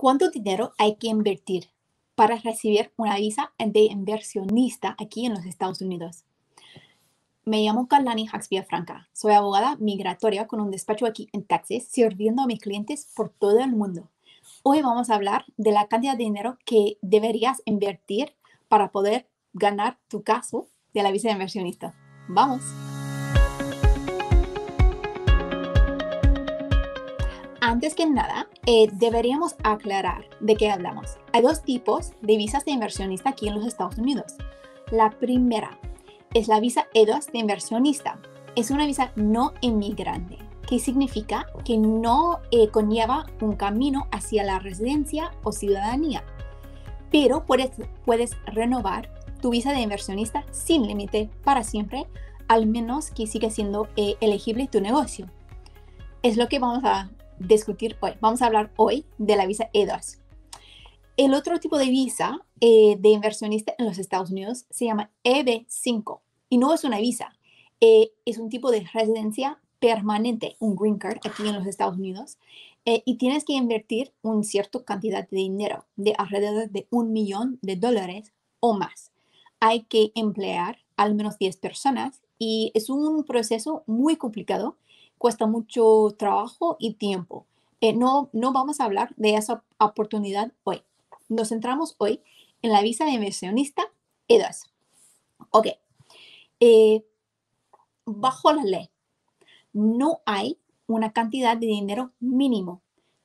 ¿Cuánto dinero hay que invertir para recibir una visa de inversionista aquí en los Estados Unidos? Me llamo Kalani Haxbia Franca. Soy abogada migratoria con un despacho aquí en Texas, sirviendo a mis clientes por todo el mundo. Hoy vamos a hablar de la cantidad de dinero que deberías invertir para poder ganar tu caso de la visa de inversionista. ¡Vamos! antes que nada, eh, deberíamos aclarar de qué hablamos. Hay dos tipos de visas de inversionista aquí en los Estados Unidos. La primera es la visa e de inversionista. Es una visa no inmigrante, que significa que no eh, conlleva un camino hacia la residencia o ciudadanía, pero puedes, puedes renovar tu visa de inversionista sin límite para siempre, al menos que siga siendo eh, elegible tu negocio. Es lo que vamos a discutir hoy. Vamos a hablar hoy de la visa E2. El otro tipo de visa eh, de inversionista en los Estados Unidos se llama EB5 y no es una visa, eh, es un tipo de residencia permanente, un green card aquí en los Estados Unidos eh, y tienes que invertir una cierta cantidad de dinero, de alrededor de un millón de dólares o más. Hay que emplear al menos 10 personas y es un proceso muy complicado cuesta mucho trabajo y tiempo. Eh, no, no vamos a hablar de esa oportunidad hoy. Nos centramos hoy en la visa de inversionista edas. Ok. Eh, bajo la ley, no hay una cantidad de dinero mínimo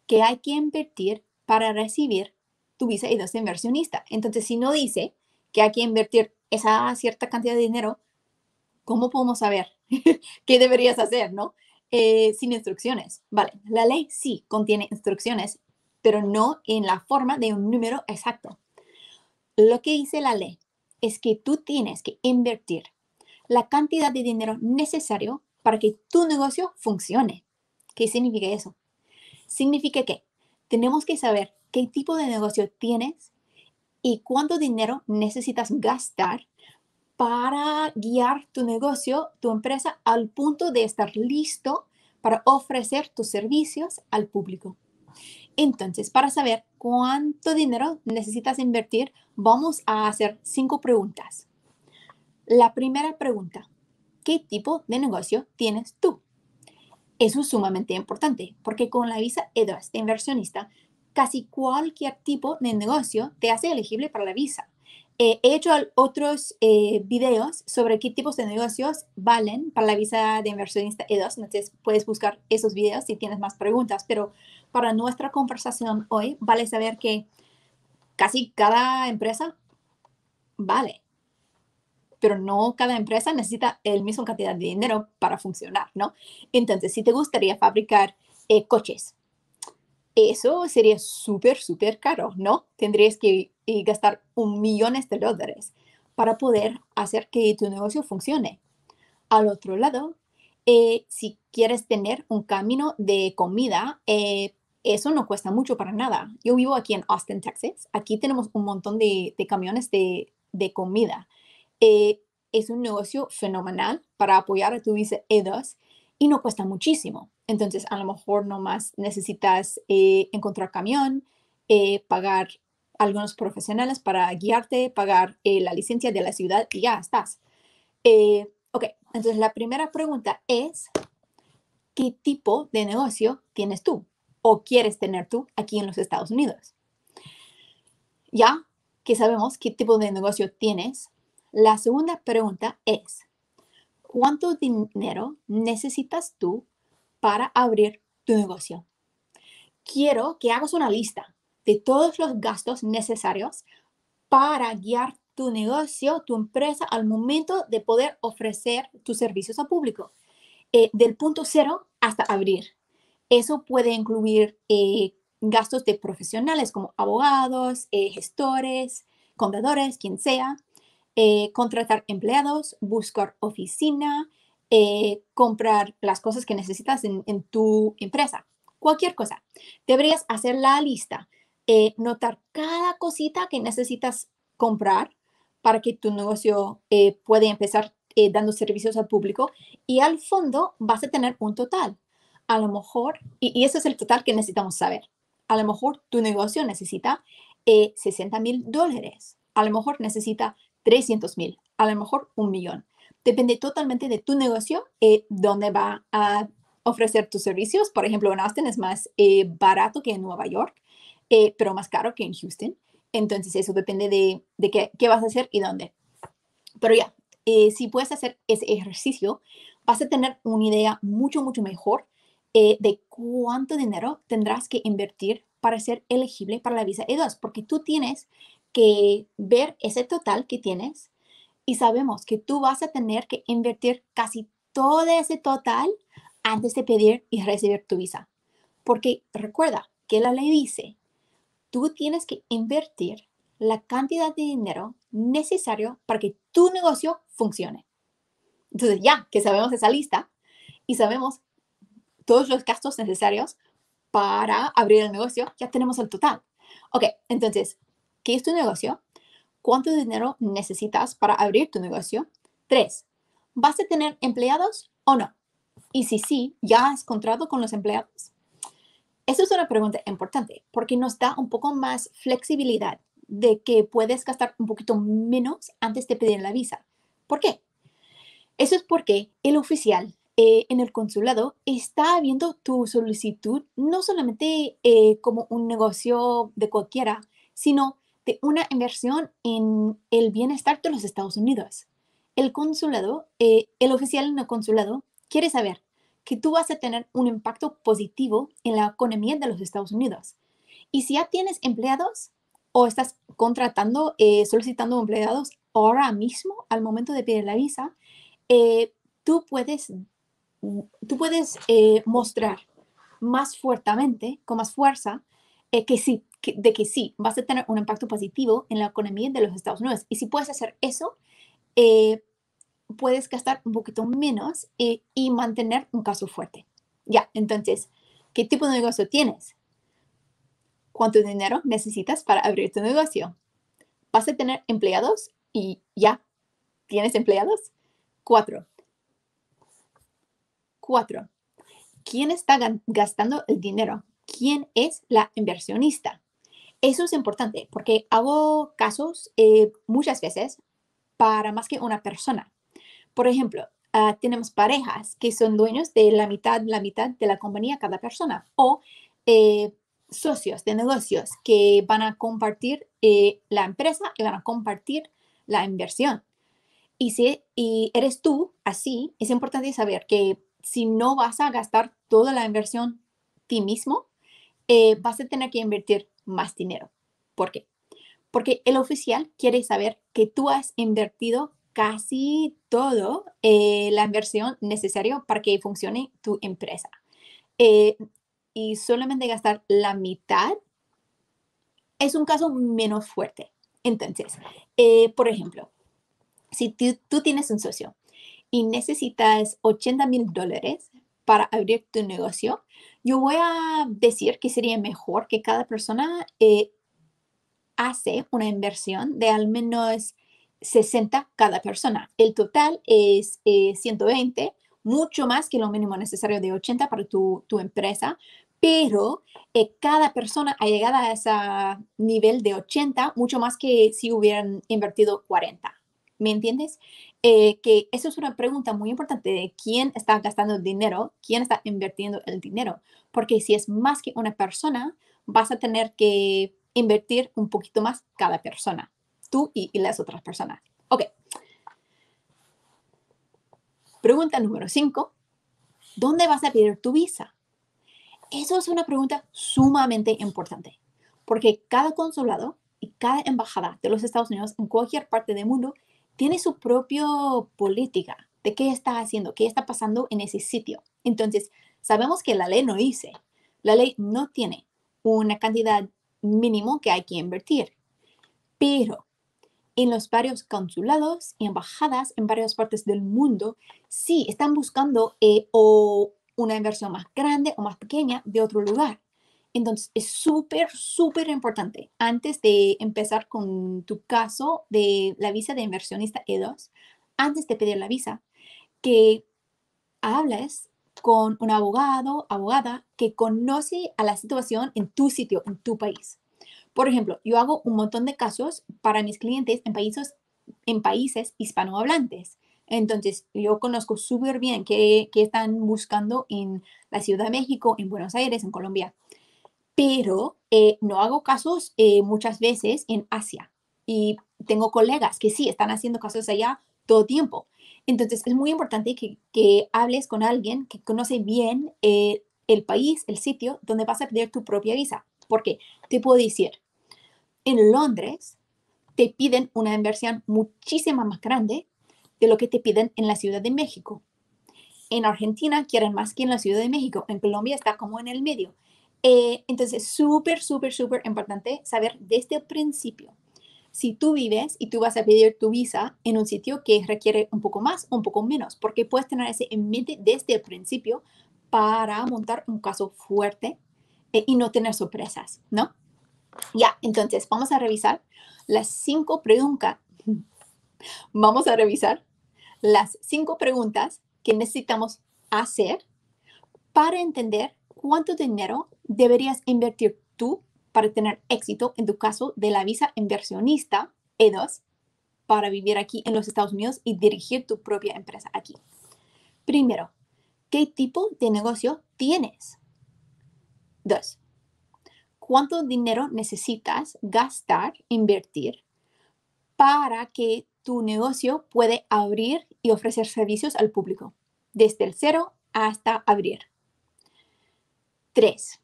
que hay que invertir para recibir tu visa e de inversionista. Entonces, si no dice que hay que invertir esa cierta cantidad de dinero, ¿cómo podemos saber qué deberías hacer, no? Eh, sin instrucciones. Vale, la ley sí contiene instrucciones, pero no en la forma de un número exacto. Lo que dice la ley es que tú tienes que invertir la cantidad de dinero necesario para que tu negocio funcione. ¿Qué significa eso? Significa que tenemos que saber qué tipo de negocio tienes y cuánto dinero necesitas gastar para guiar tu negocio, tu empresa, al punto de estar listo para ofrecer tus servicios al público. Entonces, para saber cuánto dinero necesitas invertir, vamos a hacer cinco preguntas. La primera pregunta, ¿qué tipo de negocio tienes tú? Eso es sumamente importante porque con la visa E2 de inversionista, casi cualquier tipo de negocio te hace elegible para la visa he hecho otros eh, videos sobre qué tipos de negocios valen para la visa de inversionista E2. Entonces puedes buscar esos videos si tienes más preguntas. Pero para nuestra conversación hoy, vale saber que casi cada empresa vale. Pero no cada empresa necesita el mismo cantidad de dinero para funcionar, ¿no? Entonces, si te gustaría fabricar eh, coches, eso sería súper, súper caro, ¿no? Tendrías que y gastar un millones de dólares para poder hacer que tu negocio funcione. Al otro lado, eh, si quieres tener un camino de comida, eh, eso no cuesta mucho para nada. Yo vivo aquí en Austin, Texas. Aquí tenemos un montón de, camiones de, comida. Eh, es un negocio fenomenal para apoyar a tu visa e y no cuesta muchísimo. Entonces, a lo mejor no más necesitas encontrar camión, pagar algunos profesionales para guiarte, pagar eh, la licencia de la ciudad y ya estás. Eh, ok, entonces la primera pregunta es, ¿qué tipo de negocio tienes tú o quieres tener tú aquí en los Estados Unidos? Ya que sabemos qué tipo de negocio tienes, la segunda pregunta es, ¿cuánto dinero necesitas tú para abrir tu negocio? Quiero que hagas una lista de todos los gastos necesarios para guiar tu negocio, tu empresa, al momento de poder ofrecer tus servicios al público, eh, del punto cero hasta abrir. Eso puede incluir eh, gastos de profesionales como abogados, eh, gestores, contadores, quien sea, contratar empleados, buscar oficina, comprar las cosas que necesitas en tu empresa, cualquier cosa. Deberías hacer la lista eh, notar cada cosita que necesitas comprar para que tu negocio eh, pueda empezar eh, dando servicios al público y al fondo vas a tener un total. A lo mejor, y, y ese es el total que necesitamos saber, a lo mejor tu negocio necesita 60 mil dólares, a lo mejor necesita 300 mil, a lo mejor un millón. Depende totalmente de tu negocio, dónde va a ofrecer tus servicios. Por ejemplo, en Austin es más barato que en Nueva York eh, pero más caro que en Houston. Entonces eso depende de, qué, vas a hacer y dónde. Pero ya, eh, si puedes hacer ese ejercicio, vas a tener una idea mucho, mucho mejor eh, de cuánto dinero tendrás que invertir para ser elegible para la visa E2, porque tú tienes que ver ese total que tienes y sabemos que tú vas a tener que invertir casi todo ese total antes de pedir y recibir tu visa. Porque recuerda que la ley dice tú tienes que invertir la cantidad de dinero necesario para que tu negocio funcione. Entonces, ya que sabemos esa lista y sabemos todos los gastos necesarios para abrir el negocio, ya tenemos el total. Ok, entonces, ¿qué es tu negocio? ¿Cuánto dinero necesitas para abrir tu negocio? Tres, ¿vas a tener empleados o no? Y si sí, ¿ya has contratado con los empleados? Esa es una pregunta importante porque nos da un poco más flexibilidad de que puedes gastar un poquito menos antes de pedir la visa. ¿Por qué? Eso es porque el oficial eh, en el consulado está viendo tu solicitud no solamente eh, como un negocio de cualquiera, sino de una inversión en el bienestar de los Estados Unidos. El consulado, eh, el oficial en el consulado quiere saber que tú vas a tener un impacto positivo en la economía de los Estados Unidos. Y si ya tienes empleados o estás contratando, eh, solicitando empleados ahora mismo, al momento de pedir la visa, eh, tú puedes, tú puedes eh, mostrar más fuertemente, con más fuerza, de que sí, vas a tener un impacto positivo en la economía de los Estados Unidos. Y si puedes hacer eso, puedes gastar un poquito menos eh, y, mantener un caso fuerte. Ya, entonces, ¿qué tipo de negocio tienes? ¿Cuánto dinero necesitas para abrir tu negocio? ¿Vas a tener empleados? Y ya, ¿tienes empleados? Cuatro. Cuatro. ¿Quién está gastando el dinero? ¿Quién es la inversionista? Eso es importante porque hago casos eh, muchas veces para más que una persona. Por ejemplo, ah, tenemos parejas que son dueños de la mitad, la mitad de la compañía cada persona o eh, socios de negocios que van a compartir eh, la empresa y van a compartir la inversión. Y si eres tú así, es importante saber que si no vas a gastar toda la inversión ti mismo, eh, vas a tener que invertir más dinero. ¿Por qué? Porque el oficial quiere saber que tú has invertido casi todo eh, la inversión necesaria para que funcione tu empresa. Eh, y solamente gastar la mitad es un caso menos fuerte. Entonces, eh, por ejemplo, si tú, tienes un socio y necesitas 80 mil dólares para abrir tu negocio, yo voy a decir que sería mejor que cada persona hace una inversión de al menos 60 cada persona. El total es 120, eh, mucho más que lo mínimo necesario de 80 para tu, empresa, pero eh, cada persona ha llegado a ese nivel de 80, mucho más que si hubieran invertido 40. ¿Me entiendes? Eh, que eso es una pregunta muy importante de quién está gastando el dinero, quién está invirtiendo el dinero, porque si es más que una persona, vas a tener que invertir un poquito más cada persona tú y, las otras personas. Ok. Pregunta número 5. ¿Dónde vas a pedir tu visa? Eso es una pregunta sumamente importante, porque cada consulado y cada embajada de los Estados Unidos en cualquier parte del mundo tiene su propia política de qué está haciendo, qué está pasando en ese sitio. Entonces, sabemos que la ley no dice, la ley no tiene una cantidad mínimo que hay que invertir, pero en los varios consulados y embajadas en varias partes del mundo sí están buscando eh, o una inversión más grande o más pequeña de otro lugar. Entonces es súper, súper importante antes de empezar con tu caso de la visa de inversionista E2, antes de pedir la visa, que hables con un abogado, abogada que conoce a la situación en tu sitio, en tu país. Por ejemplo, yo hago un montón de casos para mis clientes en países, en países hispanohablantes. Entonces, yo conozco súper bien qué, están buscando en la Ciudad de México, en Buenos Aires, en Colombia. Pero eh, no hago casos eh, muchas veces en Asia. Y tengo colegas que sí, están haciendo casos allá todo tiempo. Entonces, es muy importante que, hables con alguien que conoce bien eh, el país, el sitio donde vas a pedir tu propia visa. Porque te puedo decir, en Londres te piden una inversión muchísima más grande de lo que te piden en la Ciudad de México. En Argentina quieren más que en la Ciudad de México. En Colombia está como en el medio. Eh, entonces, súper, súper, súper importante saber desde el principio. Si tú vives y tú vas a pedir tu visa en un sitio que requiere un poco más, o un poco menos, porque puedes tener ese en mente desde el principio para montar un caso fuerte eh, y no tener sorpresas, ¿no? Ya, entonces vamos a revisar las cinco preguntas. Vamos a revisar las cinco preguntas que necesitamos hacer para entender cuánto dinero deberías invertir tú para tener éxito en tu caso de la visa inversionista E2 para vivir aquí en los Estados Unidos y dirigir tu propia empresa aquí. Primero, ¿qué tipo de negocio tienes? Dos, cuánto dinero necesitas gastar, invertir, para que tu negocio puede abrir y ofrecer servicios al público, desde el cero hasta abrir. Tres,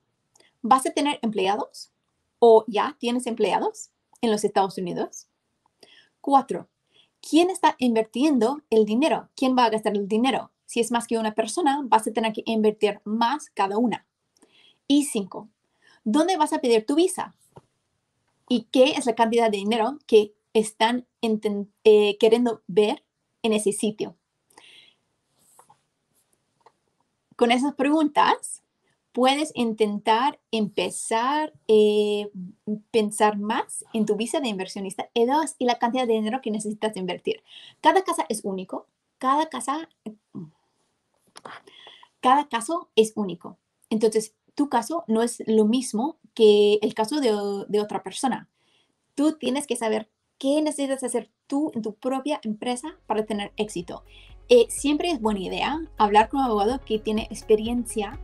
¿vas a tener empleados o ya tienes empleados en los Estados Unidos? Cuatro, ¿quién está invirtiendo el dinero? ¿Quién va a gastar el dinero? Si es más que una persona, vas a tener que invertir más cada una. Y cinco, dónde vas a pedir tu visa y qué es la cantidad de dinero que están eh, queriendo ver en ese sitio. Con esas preguntas puedes intentar empezar a eh, pensar más en tu visa de inversionista e y la cantidad de dinero que necesitas invertir. Cada casa es único, cada casa, cada caso es único. Entonces, tu caso no es lo mismo que el caso de, otra persona. Tú tienes que saber qué necesitas hacer tú en tu propia empresa para tener éxito. Eh, siempre es buena idea hablar con un abogado que tiene experiencia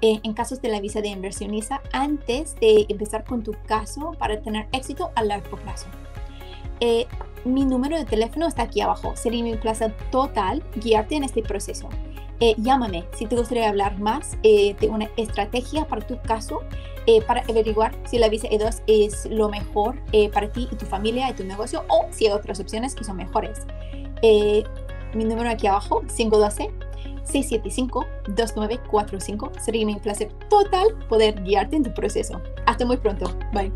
eh, en casos de la visa de inversionista antes de empezar con tu caso para tener éxito a largo plazo. Eh, mi número de teléfono está aquí abajo. Sería mi plaza total guiarte en este proceso. Eh, llámame si te gustaría hablar más eh, de una estrategia para tu caso, eh, para averiguar si la visa E2 es lo mejor para ti y tu familia y tu negocio o si hay otras opciones que son mejores. mi número aquí abajo, 512. 675-2945. Sería mi placer total poder guiarte en tu proceso. Hasta muy pronto. Bye.